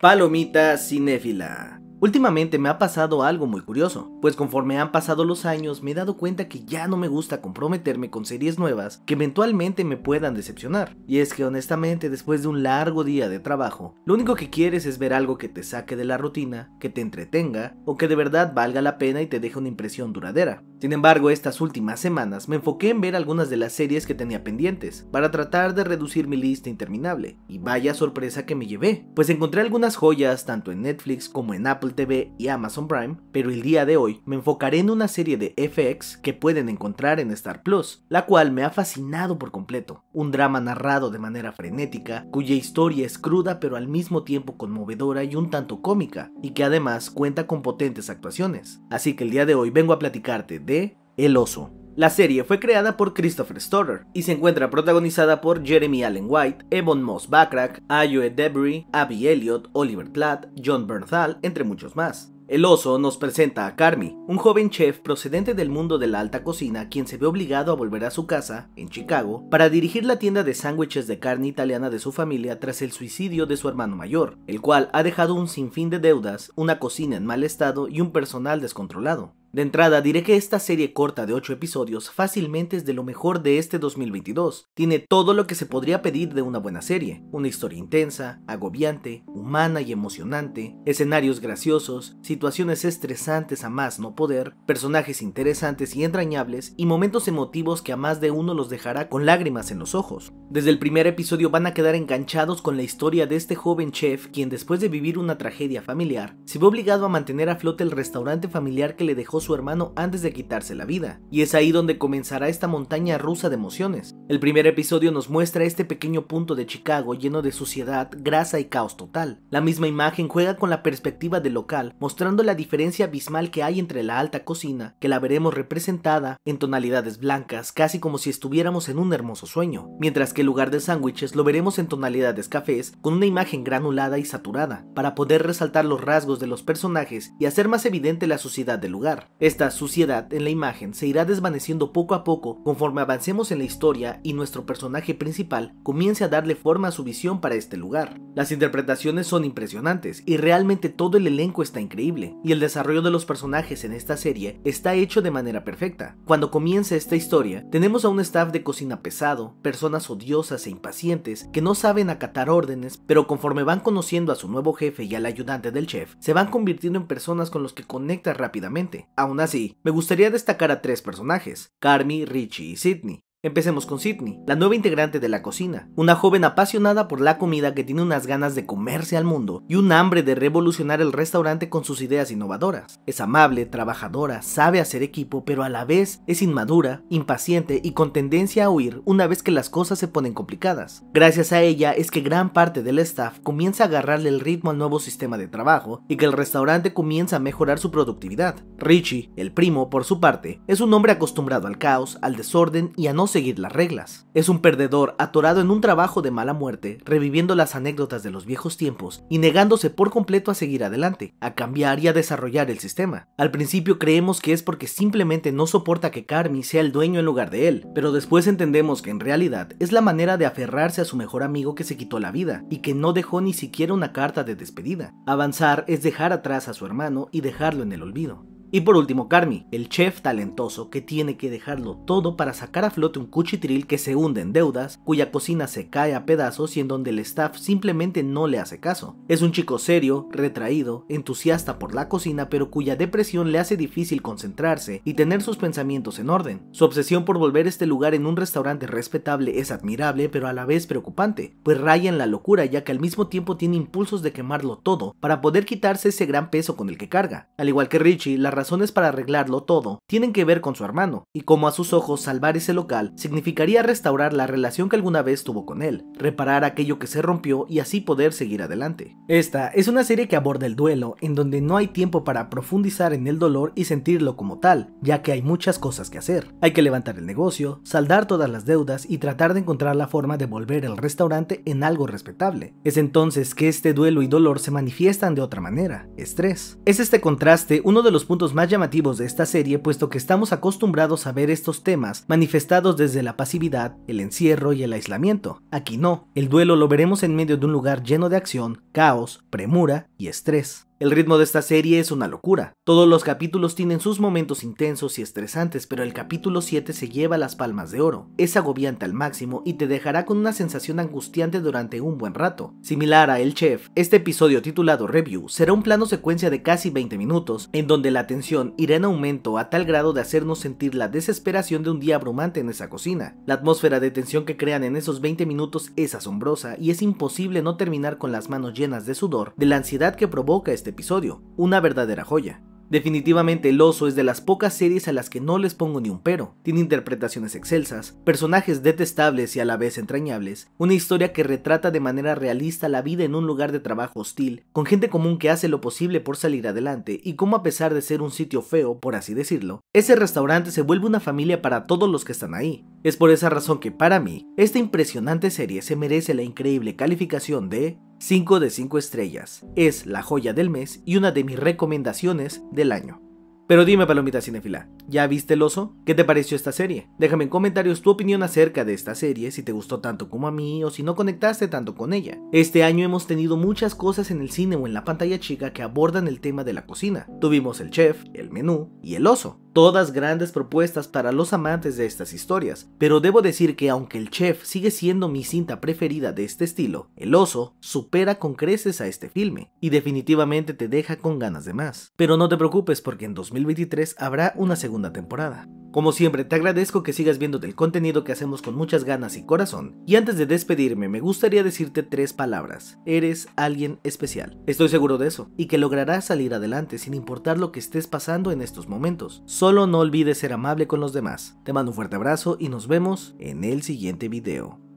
Palomita cinéfila. Últimamente me ha pasado algo muy curioso, pues conforme han pasado los años me he dado cuenta que ya no me gusta comprometerme con series nuevas que eventualmente me puedan decepcionar. Y es que honestamente después de un largo día de trabajo, lo único que quieres es ver algo que te saque de la rutina, que te entretenga o que de verdad valga la pena y te deje una impresión duradera. Sin embargo, estas últimas semanas me enfoqué en ver algunas de las series que tenía pendientes, para tratar de reducir mi lista interminable, y vaya sorpresa que me llevé, pues encontré algunas joyas tanto en Netflix como en Apple TV y Amazon Prime, pero el día de hoy me enfocaré en una serie de FX que pueden encontrar en Star Plus, la cual me ha fascinado por completo, un drama narrado de manera frenética, cuya historia es cruda pero al mismo tiempo conmovedora y un tanto cómica, y que además cuenta con potentes actuaciones. Así que el día de hoy vengo a platicarte el Oso. La serie fue creada por Christopher Storer y se encuentra protagonizada por Jeremy Allen White, Evon Moss Backrack, Ayo Debris, Abby Elliott, Oliver Platt, John Bernthal, entre muchos más. El oso nos presenta a Carmi, un joven chef procedente del mundo de la alta cocina quien se ve obligado a volver a su casa, en Chicago, para dirigir la tienda de sándwiches de carne italiana de su familia tras el suicidio de su hermano mayor, el cual ha dejado un sinfín de deudas, una cocina en mal estado y un personal descontrolado. De entrada, diré que esta serie corta de 8 episodios fácilmente es de lo mejor de este 2022. Tiene todo lo que se podría pedir de una buena serie. Una historia intensa, agobiante, humana y emocionante, escenarios graciosos, situaciones estresantes a más no poder, personajes interesantes y entrañables y momentos emotivos que a más de uno los dejará con lágrimas en los ojos. Desde el primer episodio van a quedar enganchados con la historia de este joven chef quien después de vivir una tragedia familiar, se ve obligado a mantener a flote el restaurante familiar que le dejó su hermano antes de quitarse la vida, y es ahí donde comenzará esta montaña rusa de emociones, el primer episodio nos muestra este pequeño punto de Chicago lleno de suciedad, grasa y caos total. La misma imagen juega con la perspectiva del local, mostrando la diferencia abismal que hay entre la alta cocina, que la veremos representada en tonalidades blancas, casi como si estuviéramos en un hermoso sueño, mientras que el lugar de sándwiches lo veremos en tonalidades cafés, con una imagen granulada y saturada, para poder resaltar los rasgos de los personajes y hacer más evidente la suciedad del lugar. Esta suciedad en la imagen se irá desvaneciendo poco a poco conforme avancemos en la historia y nuestro personaje principal comience a darle forma a su visión para este lugar. Las interpretaciones son impresionantes y realmente todo el elenco está increíble, y el desarrollo de los personajes en esta serie está hecho de manera perfecta. Cuando comienza esta historia, tenemos a un staff de cocina pesado, personas odiosas e impacientes que no saben acatar órdenes, pero conforme van conociendo a su nuevo jefe y al ayudante del chef, se van convirtiendo en personas con los que conecta rápidamente. Aún así, me gustaría destacar a tres personajes, Carmi, Richie y Sidney, Empecemos con Sidney, la nueva integrante de la cocina, una joven apasionada por la comida que tiene unas ganas de comerse al mundo y un hambre de revolucionar el restaurante con sus ideas innovadoras. Es amable, trabajadora, sabe hacer equipo, pero a la vez es inmadura, impaciente y con tendencia a huir una vez que las cosas se ponen complicadas. Gracias a ella es que gran parte del staff comienza a agarrarle el ritmo al nuevo sistema de trabajo y que el restaurante comienza a mejorar su productividad. Richie, el primo, por su parte, es un hombre acostumbrado al caos, al desorden y a no seguir las reglas. Es un perdedor atorado en un trabajo de mala muerte, reviviendo las anécdotas de los viejos tiempos y negándose por completo a seguir adelante, a cambiar y a desarrollar el sistema. Al principio creemos que es porque simplemente no soporta que Carmi sea el dueño en lugar de él, pero después entendemos que en realidad es la manera de aferrarse a su mejor amigo que se quitó la vida y que no dejó ni siquiera una carta de despedida. Avanzar es dejar atrás a su hermano y dejarlo en el olvido. Y por último, Carmi, el chef talentoso que tiene que dejarlo todo para sacar a flote un cuchitril que se hunde en deudas, cuya cocina se cae a pedazos y en donde el staff simplemente no le hace caso. Es un chico serio, retraído, entusiasta por la cocina, pero cuya depresión le hace difícil concentrarse y tener sus pensamientos en orden. Su obsesión por volver este lugar en un restaurante respetable es admirable, pero a la vez preocupante, pues raya en la locura ya que al mismo tiempo tiene impulsos de quemarlo todo para poder quitarse ese gran peso con el que carga. Al igual que Richie, la razones para arreglarlo todo tienen que ver con su hermano, y como a sus ojos salvar ese local significaría restaurar la relación que alguna vez tuvo con él, reparar aquello que se rompió y así poder seguir adelante. Esta es una serie que aborda el duelo, en donde no hay tiempo para profundizar en el dolor y sentirlo como tal, ya que hay muchas cosas que hacer. Hay que levantar el negocio, saldar todas las deudas y tratar de encontrar la forma de volver al restaurante en algo respetable. Es entonces que este duelo y dolor se manifiestan de otra manera, estrés. Es este contraste uno de los puntos más llamativos de esta serie, puesto que estamos acostumbrados a ver estos temas manifestados desde la pasividad, el encierro y el aislamiento. Aquí no, el duelo lo veremos en medio de un lugar lleno de acción, caos, premura y estrés. El ritmo de esta serie es una locura. Todos los capítulos tienen sus momentos intensos y estresantes, pero el capítulo 7 se lleva las palmas de oro. Es agobiante al máximo y te dejará con una sensación angustiante durante un buen rato. Similar a El Chef, este episodio titulado Review será un plano secuencia de casi 20 minutos, en donde la tensión irá en aumento a tal grado de hacernos sentir la desesperación de un día abrumante en esa cocina. La atmósfera de tensión que crean en esos 20 minutos es asombrosa y es imposible no terminar con las manos llenas de sudor de la ansiedad que provoca este este episodio, una verdadera joya. Definitivamente El Oso es de las pocas series a las que no les pongo ni un pero. Tiene interpretaciones excelsas, personajes detestables y a la vez entrañables, una historia que retrata de manera realista la vida en un lugar de trabajo hostil, con gente común que hace lo posible por salir adelante y cómo a pesar de ser un sitio feo, por así decirlo, ese restaurante se vuelve una familia para todos los que están ahí. Es por esa razón que para mí, esta impresionante serie se merece la increíble calificación de 5 de 5 estrellas. Es la joya del mes y una de mis recomendaciones del año. Pero dime, palomita cinefila, ¿ya viste el oso? ¿Qué te pareció esta serie? Déjame en comentarios tu opinión acerca de esta serie, si te gustó tanto como a mí o si no conectaste tanto con ella. Este año hemos tenido muchas cosas en el cine o en la pantalla chica que abordan el tema de la cocina. Tuvimos el chef, el menú y el oso. Todas grandes propuestas para los amantes de estas historias, pero debo decir que aunque el chef sigue siendo mi cinta preferida de este estilo, El oso supera con creces a este filme y definitivamente te deja con ganas de más. Pero no te preocupes porque en 2023 habrá una segunda temporada. Como siempre, te agradezco que sigas viendo el contenido que hacemos con muchas ganas y corazón. Y antes de despedirme, me gustaría decirte tres palabras. Eres alguien especial. Estoy seguro de eso, y que lograrás salir adelante sin importar lo que estés pasando en estos momentos. Solo no olvides ser amable con los demás. Te mando un fuerte abrazo y nos vemos en el siguiente video.